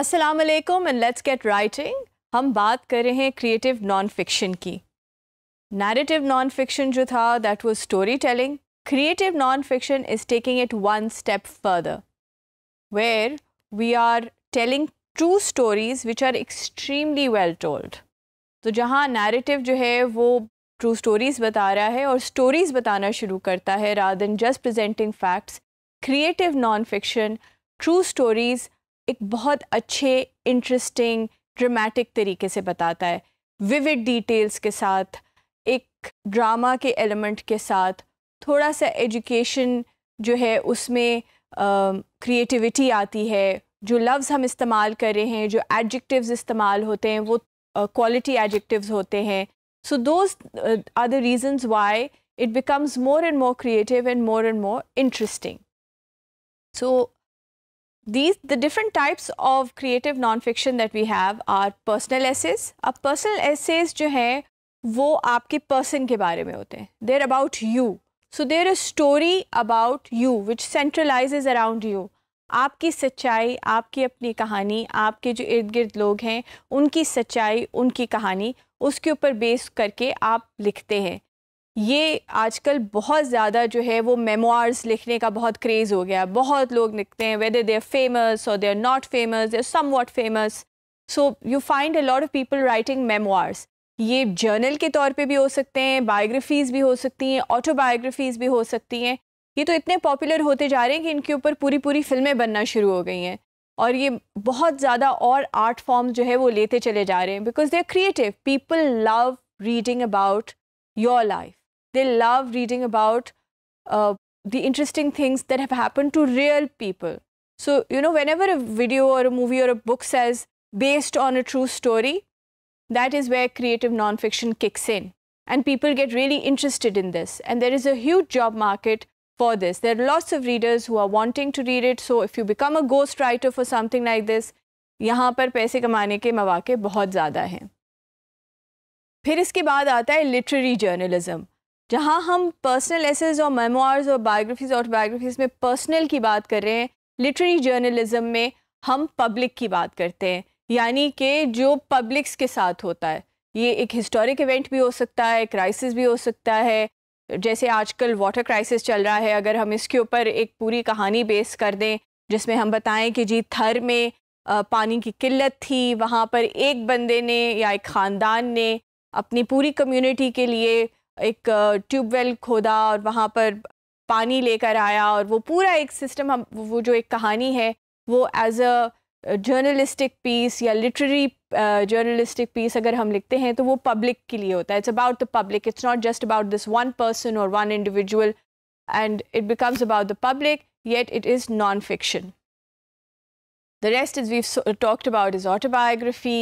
Aslam and let's get writing हम बात कर रहे हैं क्रिएटिव नॉन फिक्शन की नैरेटिव नॉन फिक्शन जो था that was story telling creative non fiction is taking it one step further where we are telling true stories which are extremely well told तो जहाँ नैरेटिव जो है वो true stories बता रहा है और स्टोरीज बताना शुरू करता है rather than just presenting facts creative non fiction true stories एक बहुत अच्छे इंटरेस्टिंग ड्रामेटिक तरीके से बताता है विविड डिटेल्स के साथ एक ड्रामा के एलिमेंट के साथ थोड़ा सा एजुकेशन जो है उसमें क्रिएटिविटी आती है जो लफ्ज़ हम इस्तेमाल कर रहे हैं जो एडजेक्टिव्स इस्तेमाल होते हैं वो क्वालिटी uh, एडजेक्टिव्स होते हैं so those are the reasons it becomes more and more creative and more and more interesting so these the different types of creative non-fiction that we have are personal essays. अब personal essays jo hai wo aapke person ke bare mein hote हैं. They're about you. So there is story about you which centralizes around you. आपकी सच्चाई आपकी अपनी कहानी आपके जो इर्द गिर्द लोग हैं उनकी सच्चाई उनकी कहानी उसके ऊपर बेस करके आप लिखते हैं ये आजकल बहुत ज़्यादा जो है वो मेमोर्स लिखने का बहुत क्रेज़ हो गया बहुत लोग लिखते हैं वेदर दे आर फेमस और they are not famous they are somewhat famous so you find a lot of people writing memoirs ये जर्नल के तौर पे भी हो सकते हैं बायोग्राफीज़ भी हो सकती हैं ऑटोबायोग्राफीज़ भी हो सकती हैं ये तो इतने पॉपुलर होते जा रहे हैं कि इनके ऊपर पूरी पूरी फिल्में बनना शुरू हो गई हैं और ये बहुत ज़्यादा और आर्ट फॉर्म जो है वो लेते चले जा रहे हैं because they are creative people love reading about your life They love reading about uh, the interesting things that have happened to real people. So, you know, whenever a video or a movie or a book says based on a true story, that is where creative nonfiction kicks in. And people get really interested in this. And there is a huge job market for this. There are lots of readers who are wanting to read it. So if you become a ghostwriter for something like this, यहाँ पर पैसे कमाने के मौाक़े बहुत ज़्यादा हैं फिर इसके बाद आता है लिटरेरी जर्नलिज़म जहाँ हम पर्सनल एसेज और मेमोर्स और बायोग्राफीज़ और बायोग्राफीज़ में पर्सनल की बात कर रहे हैं लिटरेरी जर्नलिज्म में हम पब्लिक की बात करते हैं यानी कि जो पब्लिक्स के साथ होता है ये एक हिस्टोरिक इवेंट भी हो सकता है क्राइसिस भी हो सकता है जैसे आजकल वाटर क्राइसिस चल रहा है अगर हम इसके ऊपर एक पूरी कहानी बेस कर दें जिसमें हम बताएं कि जी थर में पानी की किल्लत थी वहाँ पर एक बंदे ने या एक ख़ानदान ने अपनी पूरी कम्युनिटी के लिए एक ट्यूबवेल खोदा और वहाँ पर पानी लेकर आया और वो पूरा एक सिस्टम हम वो जो एक कहानी है वो एज अ जर्नलिस्टिक पीस या लिटरेरी जर्नलिस्टिक पीस अगर हम लिखते हैं तो वो पब्लिक के लिए होता है it's about the public it's not just about this one person और one individual and it becomes about the public yet it is non fiction the rest is we talked about is autobiography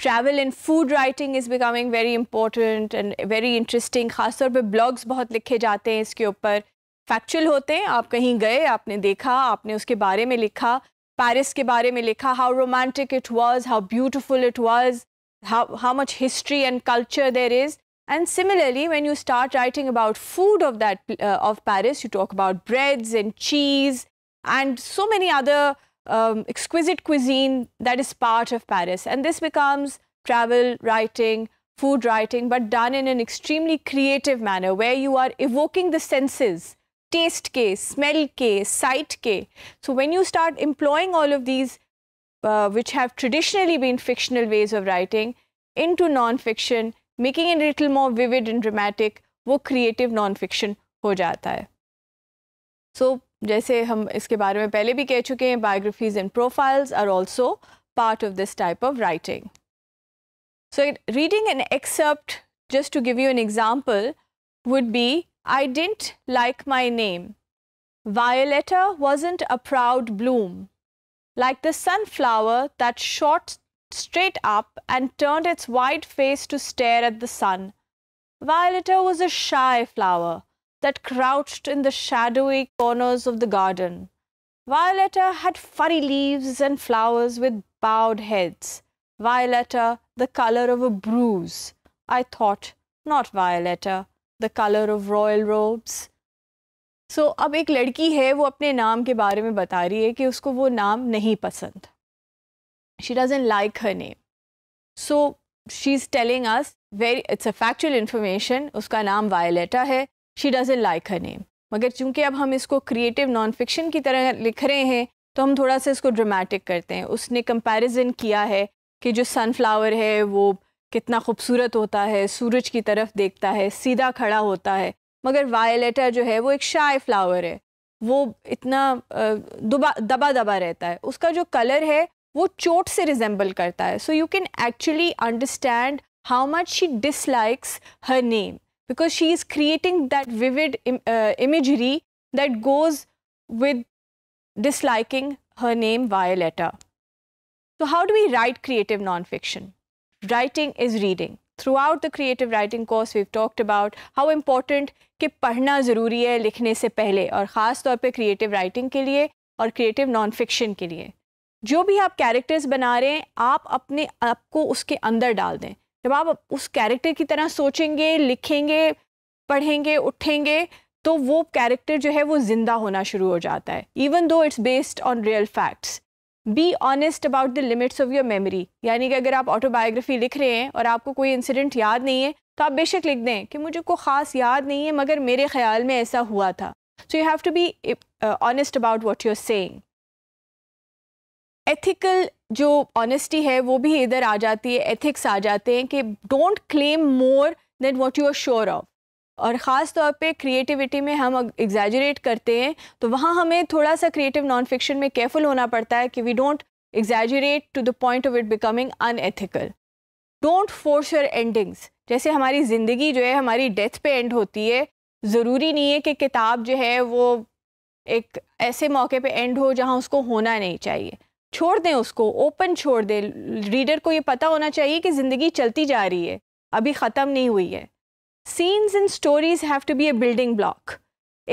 travel and food writing is becoming very important and very interesting ख़ासतौर पे blogs बहुत लिखे जाते हैं इसके ऊपर factual होते हैं आप कहीं गए आपने देखा आपने उसके बारे में लिखा पेरिस के बारे में लिखा how romantic it was how beautiful it was how how much history and culture there is and similarly when you start writing about food of that of Paris you talk about breads and cheese and so many other um, exquisite cuisine that is part of Paris. And this becomes travel, writing, food writing, but done in an extremely creative manner where you are evoking the senses taste ke, smell ke, sight ke. So when you start employing all of these, uh, which have traditionally been fictional ways of writing, into non-fiction, making it a little more vivid and dramatic, वो creative non-fiction हो जाता है. So जैसे हम इसके बारे में पहले भी कह चुके हैं biographies and profiles are also part of this type of writing so reading an excerpt just to give you an example would be I didn't like my name. Violetta wasn't a proud bloom, like the sunflower that shot straight up and turned its wide face to stare at the sun. Violetta was a shy flower, that crouched in the shadowy corners of the garden. Violetta had furry leaves and flowers with bowed heads. Violetta, the color of a bruise. I thought, not Violetta, the color of royal robes. so, अब एक लड़की है वो अपने नाम के बारे में बता रही है कि उसको वो नाम नहीं पसंद she doesn't like her name so she is telling us very it's a factual information उसका नाम है she doesn't like her name मगर चूंकि अब हम इसको क्रिएटिव नॉन फिक्शन की तरह लिख रहे हैं तो हम थोड़ा सा इसको ड्रामेटिक करते हैं उसने कंपैरिजन किया है कि जो सनफ्लावर है वो कितना खूबसूरत होता है सूरज की तरफ देखता है सीधा खड़ा होता है मगर वायलेटा जो है वो एक शाय फ्लावर है वो इतना दबा दबा दबा रहता है उसका जो कलर है वो चोट से रिजेंबल करता है so you can actually understand how much she dislikes her name because she is creating that vivid Im uh, imagery that goes with disliking her name Violetta. So how do we write creative nonfiction? Writing is reading. Throughout the creative writing course, we've talked about how important कि पढ़ना ज़रूरी है लिखने से पहले और ख़ास तौर पे क्रिएटिव राइटिंग के लिए और क्रिएटिव नॉन फिक्शन के लिए जो भी आप कैरेक्टर्स बना रहे हैं आप अपने आप को उसके अंदर डाल दें जब आप उस कैरेक्टर की तरह सोचेंगे लिखेंगे पढ़ेंगे उठेंगे तो वो कैरेक्टर जो है वो ज़िंदा होना शुरू हो जाता है even though it's based on real facts be honest about the limits of your memory यानी कि अगर आप ऑटोबायोग्राफी लिख रहे हैं और आपको कोई इंसिडेंट याद नहीं है तो आप बेशक लिख दें कि मुझे को ख़ास याद नहीं है मगर मेरे ख्याल में ऐसा हुआ था so you have to be honest about what you're saying ethical जो ऑनेस्टी है वो भी इधर आ जाती है एथिक्स आ जाते हैं कि don't claim more than what you are sure of और ख़ास तौर पे क्रिएटिविटी में हम एग्जैजरेट करते हैं तो वहाँ हमें थोड़ा सा क्रिएटिव नॉन फिक्शन में केयरफुल होना पड़ता है कि we don't exaggerate to the point of it becoming unethical don't force your endings जैसे हमारी ज़िंदगी जो है हमारी डेथ पे एंड होती है ज़रूरी नहीं है कि किताब जो है वो एक ऐसे मौके पे एंड हो जहाँ उसको होना नहीं चाहिए छोड़ दें उसको ओपन छोड़ दें रीडर को ये पता होना चाहिए कि ज़िंदगी चलती जा रही है अभी ख़त्म नहीं हुई है scenes and stories have to be a building block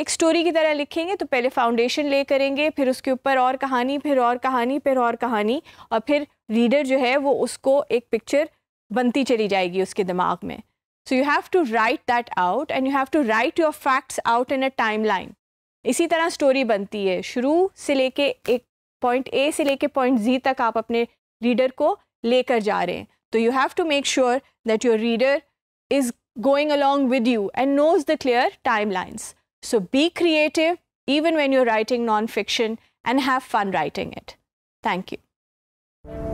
एक स्टोरी की तरह लिखेंगे तो पहले फाउंडेशन ले करेंगे फिर उसके ऊपर और कहानी फिर और कहानी फिर और कहानी और फिर रीडर जो है वो उसको एक पिक्चर बनती चली जाएगी उसके दिमाग में so you have to write that out and you have to write your facts out in a time line इसी तरह स्टोरी बनती है शुरू से लेके एक पॉइंट ए से लेके पॉइंट जी तक आप अपने रीडर को लेकर जा रहे हैं तो you have to make sure that your reader is going along with you and knows the clear time lines so be creative even when you're writing non fiction and have fun writing it thank you